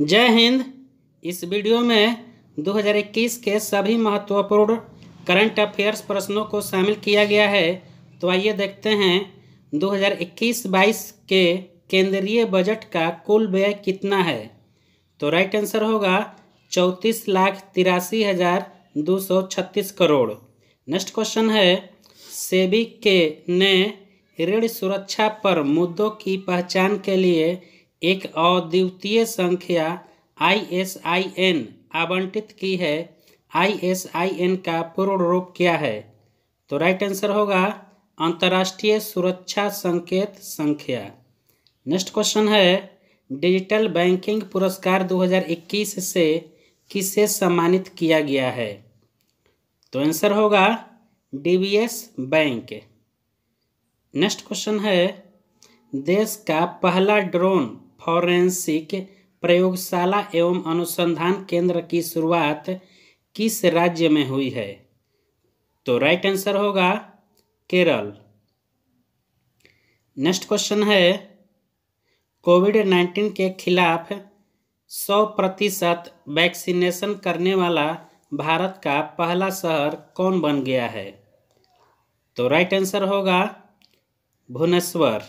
जय हिंद इस वीडियो में 2021 के सभी महत्वपूर्ण करंट अफेयर्स प्रश्नों को शामिल किया गया है तो आइए देखते हैं 2021-22 के केंद्रीय बजट का कुल व्यय कितना है तो राइट आंसर होगा चौंतीस लाख तिरासी हज़ार दो सौ छत्तीस करोड़ नेक्स्ट क्वेश्चन है सेबी के ने ऋण सुरक्षा पर मुद्दों की पहचान के लिए एक अद्वितीय संख्या एन आवंटित की है एन का पूर्ण रूप क्या है तो राइट आंसर होगा अंतर्राष्ट्रीय सुरक्षा संकेत संख्या नेक्स्ट क्वेश्चन है डिजिटल बैंकिंग पुरस्कार 2021 से किसे सम्मानित किया गया है तो आंसर होगा डीबीएस बैंक नेक्स्ट क्वेश्चन है देश का पहला ड्रोन फॉरेंसिक प्रयोगशाला एवं अनुसंधान केंद्र की शुरुआत किस राज्य में हुई है तो राइट आंसर होगा केरल नेक्स्ट क्वेश्चन है कोविड नाइन्टीन के खिलाफ सौ प्रतिशत वैक्सीनेशन करने वाला भारत का पहला शहर कौन बन गया है तो राइट आंसर होगा भुवनेश्वर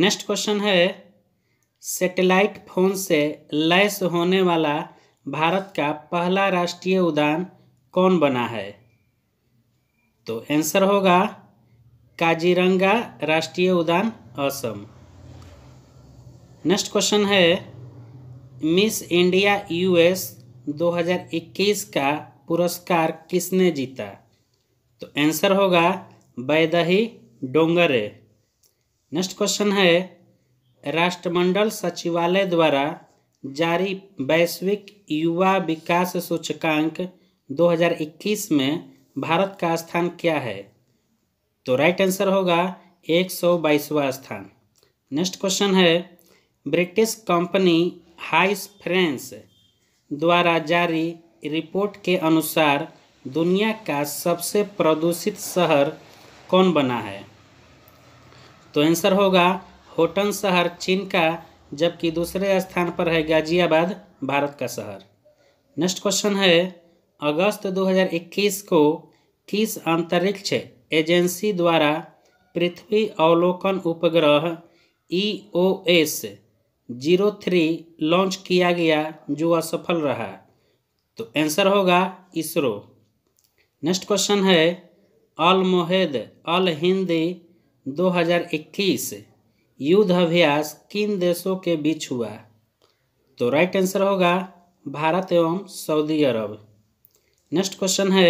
नेक्स्ट क्वेश्चन है सैटेलाइट फोन से लैस होने वाला भारत का पहला राष्ट्रीय उद्यान कौन बना है तो आंसर होगा काजीरंगा राष्ट्रीय उद्यान असम नेक्स्ट क्वेश्चन है मिस इंडिया यूएस 2021 का पुरस्कार किसने जीता तो आंसर होगा बैदही डोंगरे नेक्स्ट क्वेश्चन है राष्ट्रमंडल सचिवालय द्वारा जारी वैश्विक युवा विकास सूचकांक 2021 में भारत का स्थान क्या है तो राइट आंसर होगा एक सौ बाईसवा स्थान नेक्स्ट क्वेश्चन है ब्रिटिश कंपनी हाइस फ्रेंस द्वारा जारी रिपोर्ट के अनुसार दुनिया का सबसे प्रदूषित शहर कौन बना है तो आंसर होगा होटन शहर चीन का जबकि दूसरे स्थान पर है गाजियाबाद भारत का शहर नेक्स्ट क्वेश्चन है अगस्त 2021 को किस अंतरिक्ष एजेंसी द्वारा पृथ्वी अवलोकन उपग्रह E O S zero three launch किया गया जो असफल रहा तो आंसर होगा इसरो नेक्स्ट क्वेश्चन है अल मोहेद अल हिंदी 2021 युद्ध अभ्यास किन देशों के बीच हुआ तो राइट आंसर होगा भारत एवं सऊदी अरब नेक्स्ट क्वेश्चन है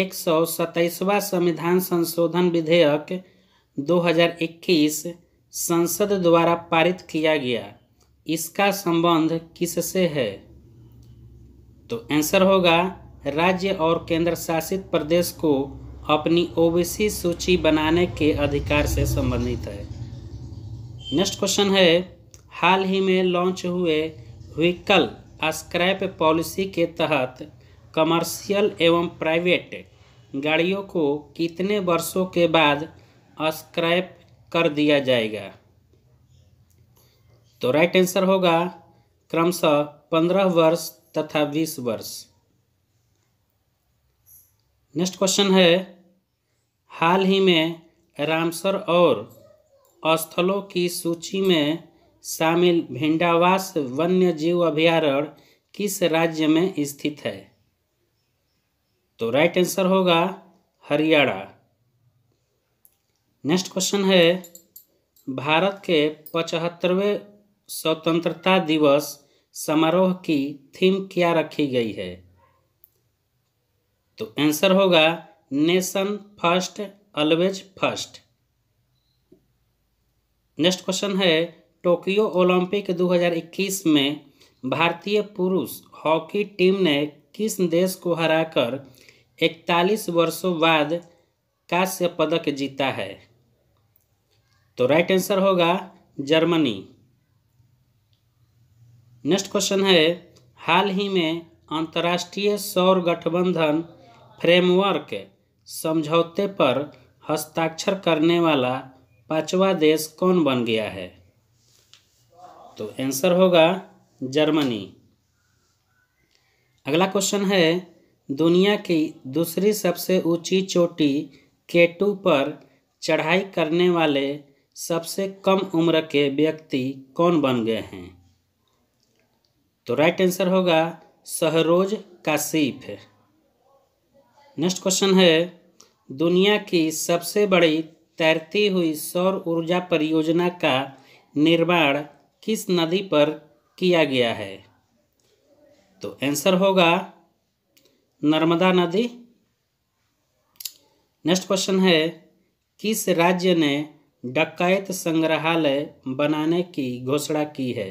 एक सौ संविधान संशोधन विधेयक 2021 संसद द्वारा पारित किया गया इसका संबंध किससे है तो आंसर होगा राज्य और केंद्र शासित प्रदेश को अपनी ओबीसी सूची बनाने के अधिकार से संबंधित है नेक्स्ट क्वेश्चन है हाल ही में लॉन्च हुए व्हीकल स्क्रैप पॉलिसी के तहत कमर्शियल एवं प्राइवेट गाड़ियों को कितने वर्षों के बाद स्क्रैप कर दिया जाएगा तो राइट आंसर होगा क्रमशः पंद्रह वर्ष तथा बीस वर्ष नेक्स्ट क्वेश्चन है हाल ही में रामसर और स्थलों की सूची में शामिल भिंडावास वन्य जीव अभ्यारण्य किस राज्य में स्थित है तो राइट आंसर होगा हरियाणा नेक्स्ट क्वेश्चन है भारत के पचहत्तरवें स्वतंत्रता दिवस समारोह की थीम क्या रखी गई है तो आंसर होगा nation first always first next question है टोक्यो ओलंपिक 2021 में भारतीय पुरुष हॉकी टीम ने किस देश को हराकर 41 वर्षों बाद कांस्य पदक जीता है तो राइट आंसर होगा जर्मनी नेक्स्ट क्वेश्चन है हाल ही में अंतर्राष्ट्रीय सौर गठबंधन फ्रेमवर्क समझौते पर हस्ताक्षर करने वाला पांचवा देश कौन बन गया है तो आंसर होगा जर्मनी अगला क्वेश्चन है दुनिया की दूसरी सबसे ऊंची चोटी केटू पर चढ़ाई करने वाले सबसे कम उम्र के व्यक्ति कौन बन गए हैं तो राइट आंसर होगा सहरोज काशिफ नेक्स्ट क्वेश्चन है दुनिया की सबसे बड़ी तैरती हुई सौर ऊर्जा परियोजना का निर्माण किस नदी पर किया गया है तो आंसर होगा नर्मदा नदी नेक्स्ट क्वेश्चन है किस राज्य ने डकैत संग्रहालय बनाने की घोषणा की है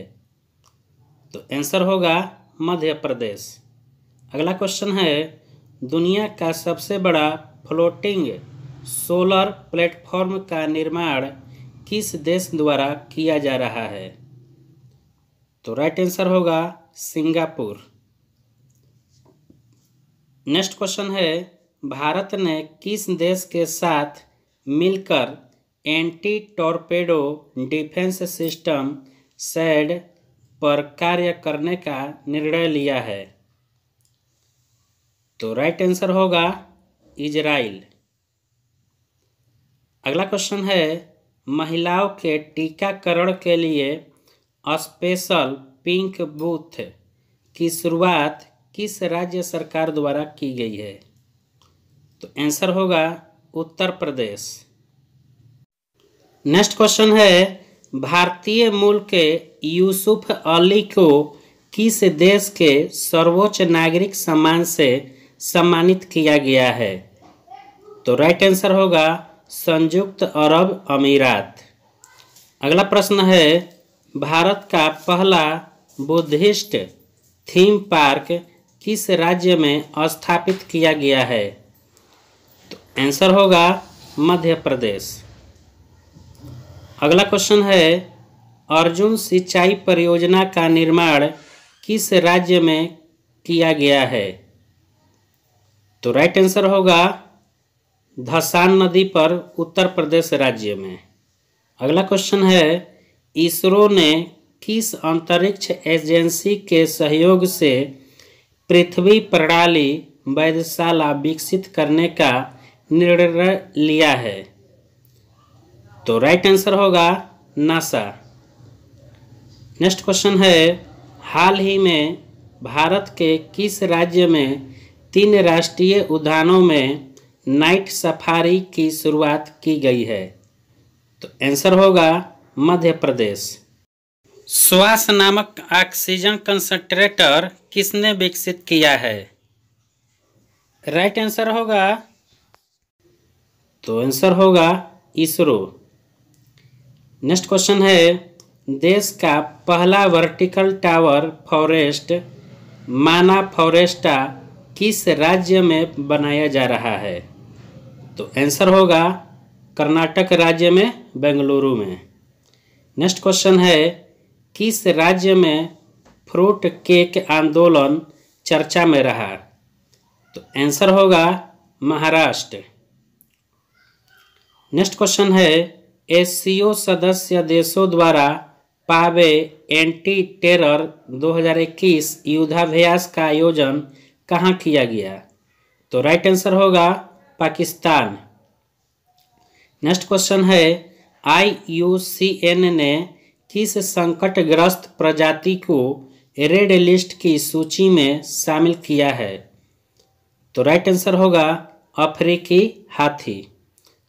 तो आंसर होगा मध्य प्रदेश अगला क्वेश्चन है दुनिया का सबसे बड़ा फ्लोटिंग सोलर प्लेटफॉर्म का निर्माण किस देश द्वारा किया जा रहा है तो राइट आंसर होगा सिंगापुर नेक्स्ट क्वेश्चन है भारत ने किस देश के साथ मिलकर एंटी टॉर्पेडो डिफेंस सिस्टम सैड पर कार्य करने का निर्णय लिया है तो राइट आंसर होगा इजराइल अगला क्वेश्चन है महिलाओं के टीकाकरण के लिए स्पेशल पिंक बूथ की शुरुआत किस राज्य सरकार द्वारा की गई है तो आंसर होगा उत्तर प्रदेश नेक्स्ट क्वेश्चन है भारतीय मूल के यूसुफ अली को किस देश के सर्वोच्च नागरिक सम्मान से सम्मानित किया गया है तो राइट आंसर होगा संयुक्त अरब अमीरात अगला प्रश्न है भारत का पहला बुद्धिस्ट थीम पार्क किस राज्य में स्थापित किया गया है तो आंसर होगा मध्य प्रदेश अगला क्वेश्चन है अर्जुन सिंचाई परियोजना का निर्माण किस राज्य में किया गया है तो राइट आंसर होगा धसान नदी पर उत्तर प्रदेश राज्य में अगला क्वेश्चन है इसरो ने किस अंतरिक्ष एजेंसी के सहयोग से पृथ्वी प्रणाली वैधशाला विकसित करने का निर्णय लिया है तो राइट आंसर होगा नासा नेक्स्ट क्वेश्चन है हाल ही में भारत के किस राज्य में तीन राष्ट्रीय उद्यानों में नाइट सफारी की शुरुआत की गई है तो आंसर होगा मध्य प्रदेश श्वास नामक ऑक्सीजन कंसंट्रेटर किसने विकसित किया है राइट आंसर होगा तो आंसर होगा इसरो नेक्स्ट क्वेश्चन है देश का पहला वर्टिकल टावर फॉरेस्ट माना फॉरेस्टा किस राज्य में बनाया जा रहा है तो आंसर होगा कर्नाटक राज्य में बेंगलुरु में नेक्स्ट क्वेश्चन है किस राज्य में फ्रूट केक आंदोलन चर्चा में रहा तो आंसर होगा महाराष्ट्र नेक्स्ट क्वेश्चन है एससीओ सदस्य देशों द्वारा पावे एंटी टेरर 2021 युद्धाभ्यास का आयोजन कहाँ किया गया तो राइट आंसर होगा पाकिस्तान नेक्स्ट क्वेश्चन है आई यू सी एन ने किस संकटग्रस्त प्रजाति को रेड लिस्ट की सूची में शामिल किया है तो राइट आंसर होगा अफ्रीकी हाथी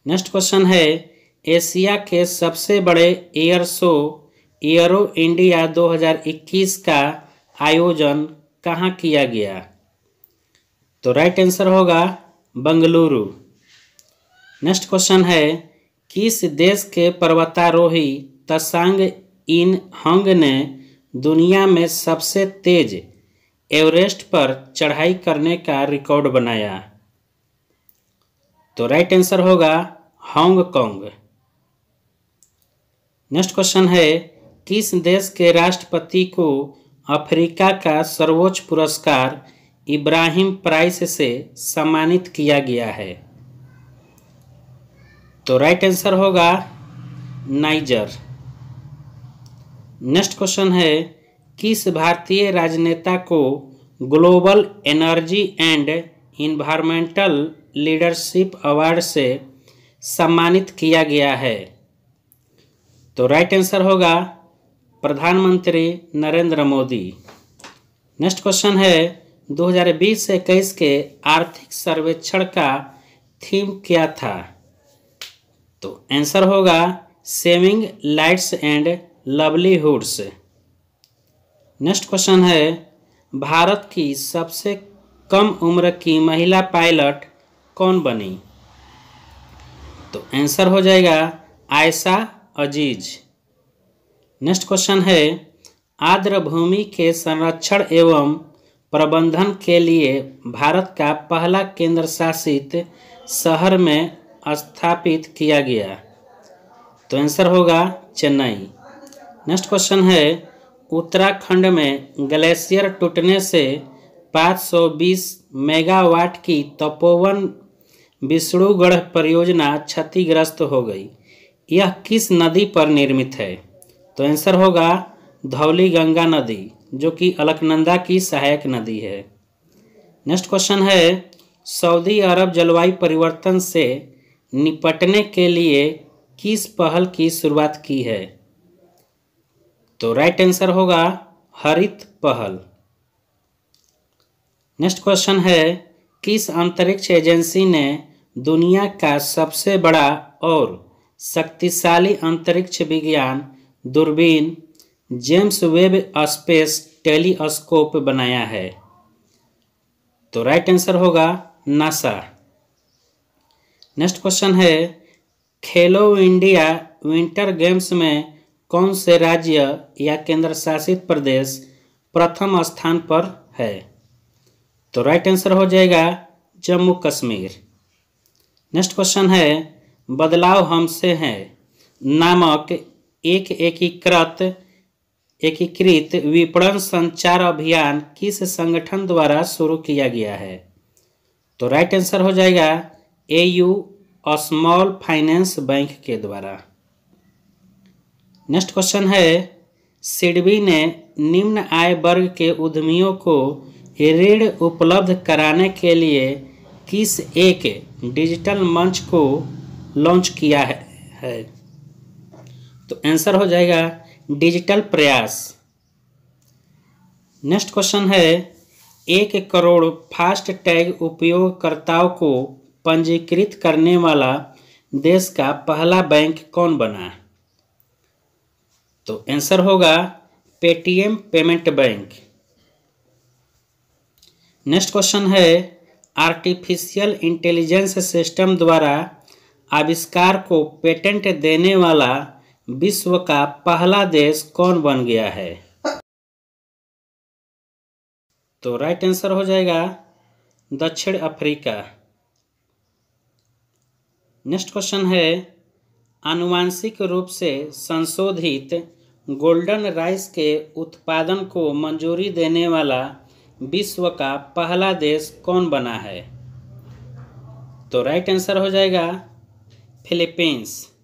नेक्स्ट क्वेश्चन है एशिया के सबसे बड़े एयर शो एयरो इंडिया 2021 का आयोजन कहाँ किया गया तो राइट आंसर होगा बंगलुरु नेक्स्ट क्वेश्चन है किस देश के पर्वतारोही तसांग इन हंग ने दुनिया में सबसे तेज एवरेस्ट पर चढ़ाई करने का रिकॉर्ड बनाया तो राइट आंसर होगा हांगकांग नेक्स्ट क्वेश्चन है किस देश के राष्ट्रपति को अफ्रीका का सर्वोच्च पुरस्कार इब्राहिम प्राइस से सम्मानित किया गया है तो राइट आंसर होगा नाइजर नेक्स्ट क्वेश्चन है किस भारतीय राजनेता को global energy and environmental leadership award से सम्मानित किया गया है तो राइट आंसर होगा प्रधानमंत्री नरेंद्र मोदी नेक्स्ट क्वेश्चन है 2020 से इक्कीस के आर्थिक सर्वेक्षण का थीम क्या था तो आंसर होगा saving lights and livelihoods next question है भारत की सबसे कम उम्र की महिला पायलट कौन बनी तो आंसर हो जाएगा आयशा अजीज नेक्स्ट क्वेश्चन है भूमि के संरक्षण एवं प्रबंधन के लिए भारत का पहला केंद्र शासित शहर में स्थापित किया गया तो आंसर होगा चेन्नई नेक्स्ट क्वेश्चन है उत्तराखंड में ग्लेशियर टूटने से 520 मेगावाट की तपोवन विष्णुगढ़ परियोजना क्षतिग्रस्त हो गई यह किस नदी पर निर्मित है तो आंसर होगा धौली गंगा नदी जो कि अलकनंदा की सहायक नदी है नेक्स्ट क्वेश्चन है सऊदी अरब जलवायु परिवर्तन से निपटने के लिए किस पहल की शुरुआत की है तो राइट आंसर होगा हरित पहल नेक्स्ट क्वेश्चन है किस अंतरिक्ष एजेंसी ने दुनिया का सबसे बड़ा और शक्तिशाली अंतरिक्ष विज्ञान दूरबीन जेम्स वेब स्पेस टेलीस्कोप बनाया है तो राइट आंसर होगा नासा नेक्स्ट क्वेश्चन है खेलो इंडिया विंटर गेम्स में कौन से राज्य या केंद्र शासित प्रदेश प्रथम स्थान पर है तो राइट आंसर हो जाएगा जम्मू कश्मीर नेक्स्ट क्वेश्चन है बदलाव हमसे हैं नामक एक एकीकृत एक एकीकृत विपणन संचार अभियान किस संगठन द्वारा शुरू किया गया है तो राइट आंसर हो जाएगा A U small finance bank के द्वारा नेक्स्ट क्वेश्चन है सिडबी ने निम्न आय वर्ग के उद्यमियों को ऋण उपलब्ध कराने के लिए किस एक डिजिटल मंच को लॉन्च किया है, है तो आंसर हो जाएगा डिजिटल प्रयास नेक्स्ट क्वेश्चन है एक करोड़ फास्ट टैग उपयोगकर्ताओं को पंजीकृत करने वाला देश का पहला बैंक कौन बना तो आंसर होगा Paytm payment bank next question है आर्टिफिशियल इंटेलिजेंस सिस्टम द्वारा आविष्कार को पेटेंट देने वाला विश्व का पहला देश कौन बन गया है तो राइट आंसर हो जाएगा दक्षिण अफ्रीका नेक्स्ट क्वेश्चन है आनुवांशिक रूप से संशोधित गोल्डन राइस के उत्पादन को मंजूरी देने वाला विश्व का पहला देश कौन बना है तो राइट आंसर हो जाएगा फिलीपींस